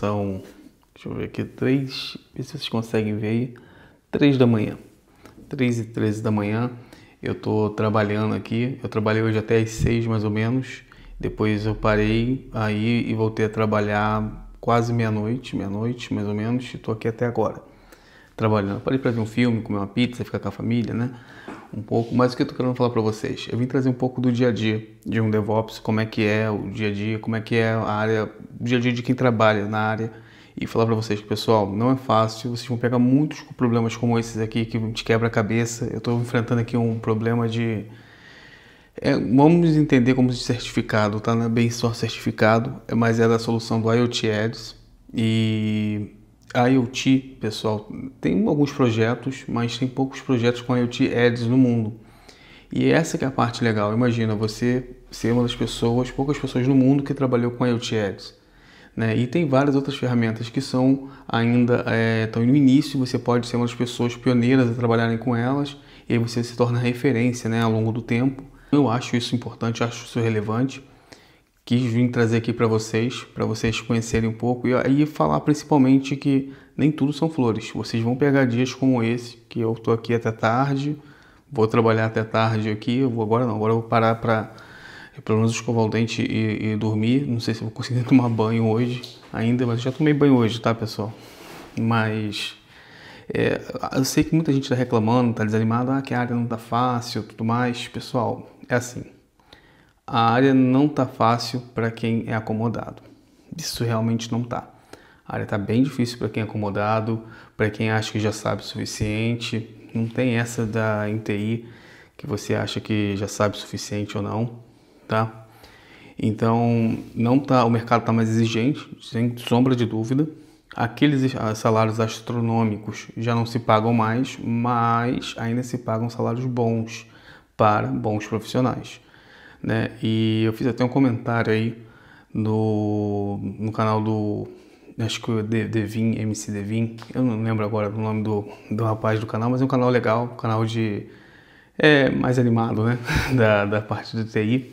são, deixa eu ver aqui, três ver se vocês conseguem ver aí, 3 da manhã. 3 e 13 da manhã, eu tô trabalhando aqui, eu trabalhei hoje até às 6 mais ou menos, depois eu parei aí e voltei a trabalhar quase meia-noite, meia-noite mais ou menos, e tô aqui até agora trabalhando. parei para ver um filme, comer uma pizza, ficar com a família, né? um pouco, mas o que eu tô querendo falar para vocês? Eu vim trazer um pouco do dia a dia de um DevOps, como é que é o dia a dia, como é que é a área, o dia a dia de quem trabalha na área e falar para vocês que, pessoal, não é fácil, vocês vão pegar muitos problemas como esses aqui que te quebra a cabeça. Eu estou enfrentando aqui um problema de. É, vamos entender como certificado, tá? Não é bem só certificado, é, mas é da solução do IoT Ads. E a IoT, pessoal, tem alguns projetos, mas tem poucos projetos com IoT Ads no mundo. E essa que é a parte legal. Imagina você ser uma das pessoas, poucas pessoas no mundo que trabalhou com IoT Ads. Né? E tem várias outras ferramentas que são ainda é, estão no início. Você pode ser uma das pessoas pioneiras a trabalharem com elas e aí você se torna referência né, ao longo do tempo. Eu acho isso importante, acho isso relevante quis vir trazer aqui para vocês, para vocês conhecerem um pouco e aí falar principalmente que nem tudo são flores. Vocês vão pegar dias como esse, que eu estou aqui até tarde, vou trabalhar até tarde aqui, eu vou agora não, agora eu vou parar para pelo menos escovar o dente e, e, dormir. Não sei se vou conseguir tomar banho hoje ainda, mas já tomei banho hoje, tá pessoal? Mas é, eu sei que muita gente está reclamando, está desanimada, ah, que a área não está fácil, tudo mais. Pessoal, é assim a área não tá fácil para quem é acomodado. Isso realmente não tá. A área tá bem difícil para quem é acomodado, para quem acha que já sabe o suficiente. Não tem essa da NTI que você acha que já sabe o suficiente ou não, tá? Então, não tá, o mercado tá mais exigente, sem sombra de dúvida. Aqueles salários astronômicos já não se pagam mais, mas ainda se pagam salários bons para bons profissionais né? E eu fiz até um comentário aí no, no canal do acho que o é Devin, MC Devin, eu não lembro agora o nome do, do rapaz do canal, mas é um canal legal, um canal de é, mais animado, né, da, da parte do TI.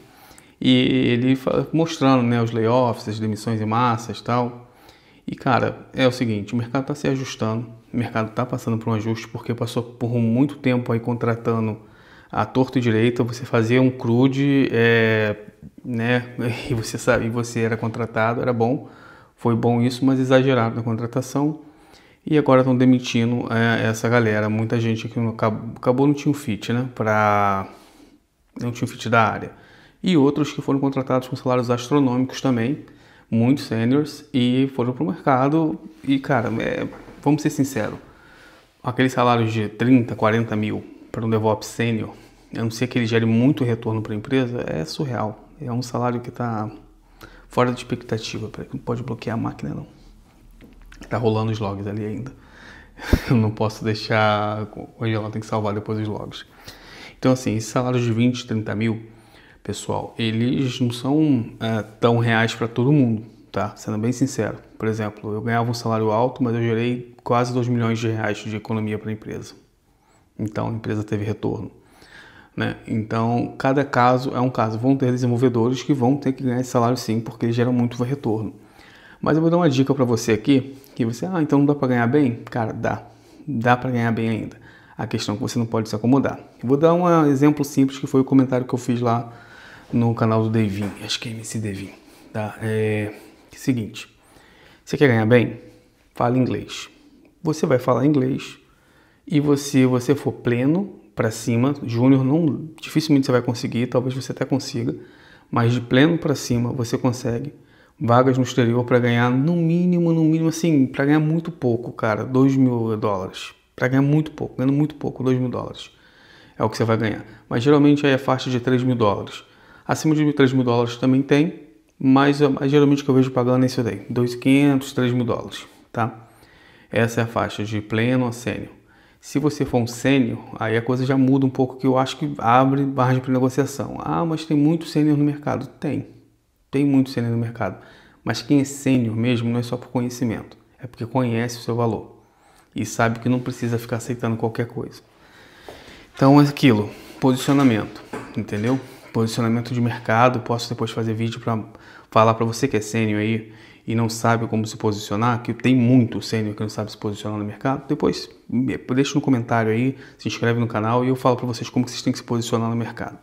E ele mostrando, né, os layoffs, as demissões em massas, tal. E cara, é o seguinte, o mercado está se ajustando, o mercado está passando por um ajuste porque passou por muito tempo aí contratando a torto e direito, você fazia um crude, é, né, e você sabia, você era contratado, era bom, foi bom isso, mas exagerado na contratação. E agora estão demitindo é, essa galera, muita gente que não, acabou, acabou não tinha um fit, né, para não tinha um fit da área. E outros que foram contratados com salários astronômicos também, muitos seniors, e foram para o mercado. E cara, é, vamos ser sinceros, aqueles salários de 30, 40 mil para um DevOps sênior, a não ser que ele gere muito retorno para a empresa, é surreal. É um salário que está fora de expectativa. Peraí, não pode bloquear a máquina, não. Está rolando os logs ali ainda. Eu não posso deixar hoje ela tem que salvar depois os logs. Então, assim, esses salários de 20, 30 mil, pessoal, eles não são é, tão reais para todo mundo, tá? Sendo bem sincero. Por exemplo, eu ganhava um salário alto, mas eu gerei quase 2 milhões de reais de economia para a empresa. Então a empresa teve retorno. Né? Então, cada caso é um caso. Vão ter desenvolvedores que vão ter que ganhar esse salário sim, porque eles geram muito retorno. Mas eu vou dar uma dica para você aqui, que você, ah, então não dá para ganhar bem? Cara, dá. Dá para ganhar bem ainda. A questão é que você não pode se acomodar. Eu vou dar um exemplo simples que foi o comentário que eu fiz lá no canal do Devin, acho que é MC Devin. Tá? É... é seguinte, você quer ganhar bem? Fala inglês. Você vai falar inglês e você, você for pleno para cima, júnior não dificilmente você vai conseguir, talvez você até consiga, mas de pleno para cima você consegue vagas no exterior para ganhar no mínimo, no mínimo assim, para ganhar muito pouco, cara, 2 mil dólares, para ganhar muito pouco, ganhando muito pouco, 2 mil dólares é o que você vai ganhar. Mas geralmente aí é faixa de 3 mil dólares. Acima de 3 mil dólares também tem, mas, mas geralmente o que eu vejo pagando é isso daí, 2.500, 3 mil dólares, tá? Essa é a faixa de pleno a sênior. Se você for um sênior, aí a coisa já muda um pouco, que eu acho que abre margem para negociação. Ah, mas tem muito sênior no mercado. Tem. Tem muito sênior no mercado. Mas quem é sênior mesmo não é só por conhecimento, é porque conhece o seu valor e sabe que não precisa ficar aceitando qualquer coisa. Então é aquilo, posicionamento, entendeu? Posicionamento de mercado, posso depois fazer vídeo para falar para você que é sênior aí e não sabe como se posicionar, que tem muito sênior que não sabe se posicionar no mercado, depois deixa um comentário aí, se inscreve no canal e eu falo para vocês como vocês têm que se posicionar no mercado.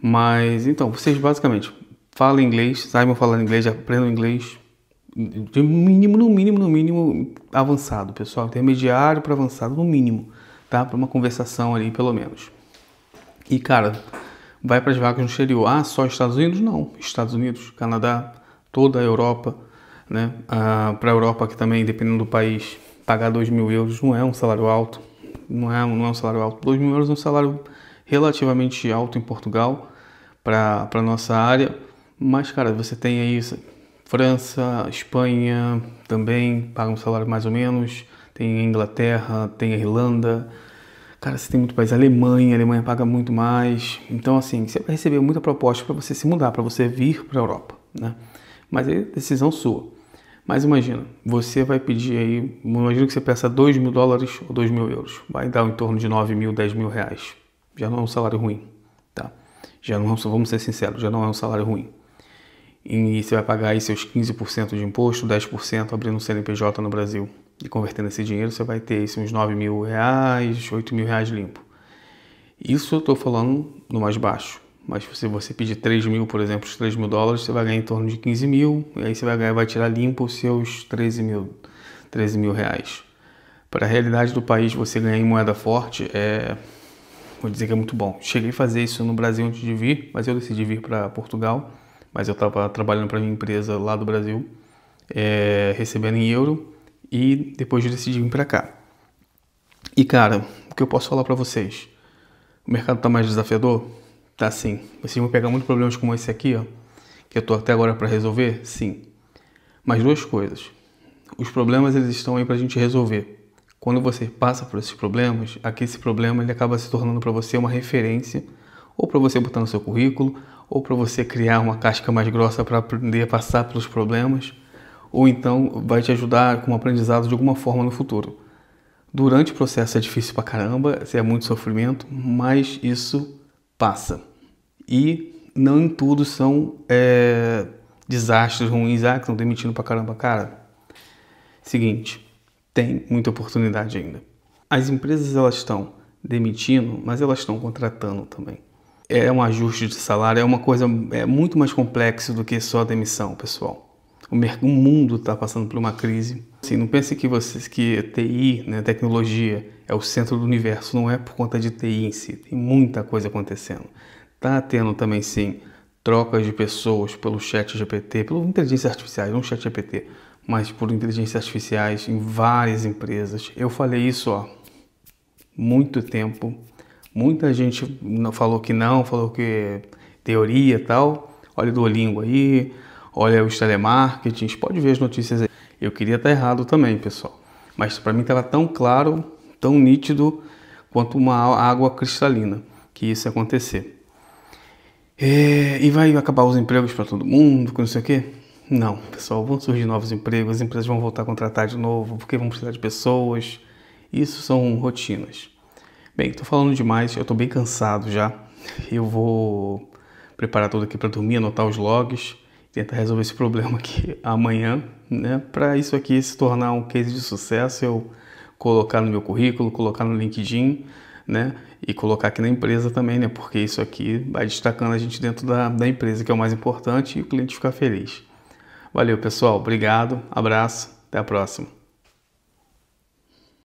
Mas então, vocês basicamente falem inglês, saibam falar inglês, aprendam inglês, de mínimo, no mínimo, no mínimo, avançado, pessoal. Intermediário para avançado, no mínimo, tá? Para uma conversação ali, pelo menos. E, cara, vai para as vagas no exterior. Ah, só Estados Unidos? Não. Estados Unidos, Canadá, toda a Europa, né? Ah, para a Europa que também, dependendo do país, pagar 2 mil euros não é um salário alto, não é, não é um salário alto. 2 mil euros é um salário relativamente alto em Portugal para a nossa área, mas cara, você tem aí França, Espanha também pagam um salário mais ou menos, tem a Inglaterra, tem a Irlanda, cara, você tem muito país, Alemanha, a Alemanha paga muito mais, então assim, você vai receber muita proposta para você se mudar, para você vir para a Europa, né? Mas é decisão sua. Mas imagina, você vai pedir aí, imagina que você peça 2 mil dólares ou 2 mil euros. Vai dar em torno de 9 mil, 10 mil reais. Já não é um salário ruim, tá? Já não é vamos ser sinceros, já não é um salário ruim. E você vai pagar aí seus 15% de imposto, 10% abrindo um CNPJ no Brasil. E convertendo esse dinheiro, você vai ter aí uns 9 mil reais, 8 mil reais limpo. Isso eu estou falando no mais baixo. Mas se você pedir 3 mil, por exemplo, os 3 mil dólares, você vai ganhar em torno de 15 mil, e aí você vai, ganhar, vai tirar limpo os seus 13 mil, 13 mil reais. Para a realidade do país, você ganhar em moeda forte é. Vou dizer que é muito bom. Cheguei a fazer isso no Brasil antes de vir, mas eu decidi vir para Portugal. Mas eu estava trabalhando para minha empresa lá do Brasil, é, recebendo em euro, e depois eu decidi vir para cá. E cara, o que eu posso falar para vocês? O mercado está mais desafiador? Tá sim. Vocês vão pegar muitos problemas como esse aqui, ó, que eu tô até agora para resolver? Sim. Mas duas coisas. Os problemas eles estão aí para a gente resolver. Quando você passa por esses problemas, aqui é esse problema ele acaba se tornando para você uma referência, ou para você botar no seu currículo, ou para você criar uma casca mais grossa para aprender a passar pelos problemas, ou então vai te ajudar com um aprendizado de alguma forma no futuro. Durante o processo é difícil pra caramba, é muito sofrimento, mas isso faça. E não em tudo são é, desastres ruins. Ah, que estão demitindo pra caramba. Cara, seguinte, tem muita oportunidade ainda. As empresas elas estão demitindo, mas elas estão contratando também. É um ajuste de salário, é uma coisa é muito mais complexa do que só a demissão, pessoal. O, o mundo está passando por uma crise. Assim, não pense que vocês que TI, né, tecnologia, é o centro do universo, não é por conta de TI em si. Tem muita coisa acontecendo. Tá tendo também, sim, trocas de pessoas pelo chat GPT, pelo inteligência artificial, não chat GPT, mas por inteligência artificiais em várias empresas. Eu falei isso, ó, muito tempo. Muita gente falou que não, falou que teoria e tal. Olha o Duolingo aí, olha os telemarketings, pode ver as notícias aí. Eu queria estar errado também, pessoal. Mas para mim estava tão claro tão nítido quanto uma água cristalina que isso acontecer. É, e vai acabar os empregos para todo mundo, não sei o quê? Não, pessoal, vão surgir novos empregos, as empresas vão voltar a contratar de novo, porque vão precisar de pessoas. Isso são rotinas. Bem, estou falando demais, eu estou bem cansado já. Eu vou preparar tudo aqui para dormir, anotar os logs, tentar resolver esse problema aqui amanhã, né? Para isso aqui se tornar um case de sucesso, eu colocar no meu currículo, colocar no LinkedIn, né? E colocar aqui na empresa também, né? Porque isso aqui vai destacando a gente dentro da, da empresa, que é o mais importante, e o cliente ficar feliz. Valeu, pessoal. Obrigado, abraço, até a próxima.